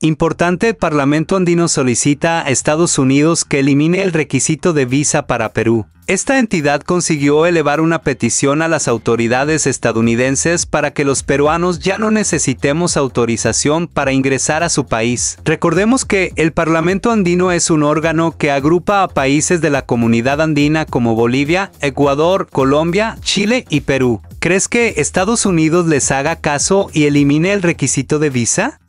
Importante, el Parlamento andino solicita a Estados Unidos que elimine el requisito de visa para Perú. Esta entidad consiguió elevar una petición a las autoridades estadounidenses para que los peruanos ya no necesitemos autorización para ingresar a su país. Recordemos que el Parlamento andino es un órgano que agrupa a países de la comunidad andina como Bolivia, Ecuador, Colombia, Chile y Perú. ¿Crees que Estados Unidos les haga caso y elimine el requisito de visa?